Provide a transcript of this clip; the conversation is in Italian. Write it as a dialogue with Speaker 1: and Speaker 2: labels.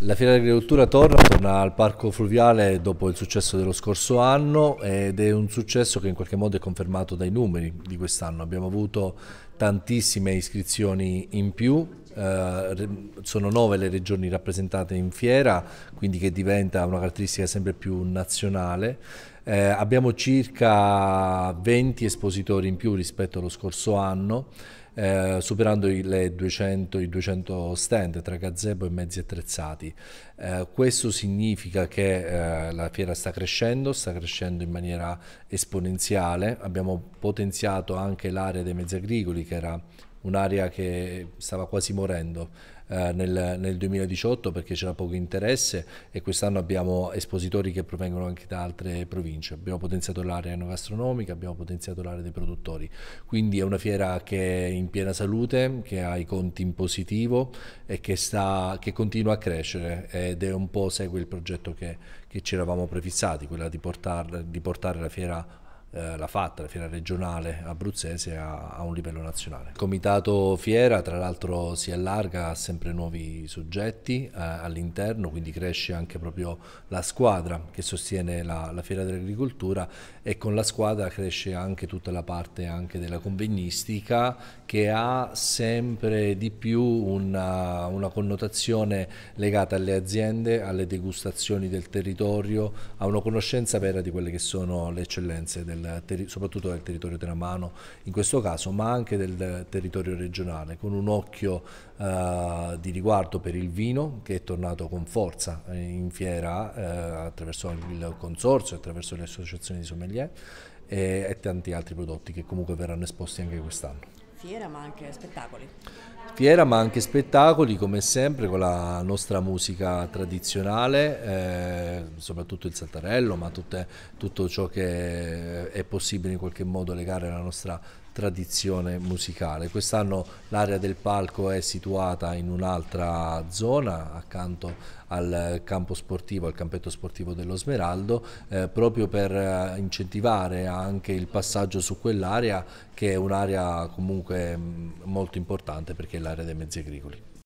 Speaker 1: La Fiera dell'Agricoltura torna, torna al Parco Fluviale dopo il successo dello scorso anno ed è un successo che in qualche modo è confermato dai numeri di quest'anno. Abbiamo avuto tantissime iscrizioni in più, eh, sono nove le regioni rappresentate in fiera, quindi che diventa una caratteristica sempre più nazionale. Eh, abbiamo circa 20 espositori in più rispetto allo scorso anno, eh, superando i 200, i 200 stand tra gazebo e mezzi attrezzati. Eh, questo significa che eh, la fiera sta crescendo, sta crescendo in maniera esponenziale. Abbiamo potenziato anche l'area dei mezzi agricoli che era un'area che stava quasi morendo eh, nel, nel, 2018 perché c'era poco interesse e quest'anno abbiamo espositori che provengono anche da altre province. Abbiamo potenziato l'area enogastronomica, abbiamo potenziato l'area dei produttori. Quindi è una fiera che è in piena salute, che ha i conti in positivo e che, sta, che continua a crescere ed è un po' segue il progetto che, che ci eravamo prefissati, quella di, portar, di portare la fiera eh, l'ha fatta, la fiera regionale abruzzese a, a, un livello nazionale. Il comitato fiera tra l'altro si allarga, ha sempre nuovi soggetti eh, all'interno, quindi cresce anche proprio la squadra che sostiene la, la, fiera dell'agricoltura e con la squadra cresce anche tutta la parte della convegnistica che ha sempre di più una, una connotazione legata alle aziende, alle degustazioni del territorio, a una conoscenza vera di quelle che sono le eccellenze del del, soprattutto del territorio teramano in questo caso, ma anche del territorio regionale, con un occhio eh, di riguardo per il vino che è tornato con forza eh, in fiera eh, attraverso il consorzio, attraverso le associazioni di sommelier e, eh, e tanti altri prodotti che comunque verranno esposti anche quest'anno. Fiera ma anche spettacoli. Fiera ma anche spettacoli come sempre con la nostra musica tradizionale, eh, soprattutto il saltarello, ma tutte, tutto ciò che è possibile in qualche modo legare alla nostra tradizione musicale. Quest'anno l'area del palco è situata in un'altra zona accanto al campo sportivo, al campetto sportivo dello Smeraldo, eh, proprio per eh, incentivare anche il passaggio su quell'area che è un'area comunque mm, molto importante perché è l'area dei mezzi agricoli.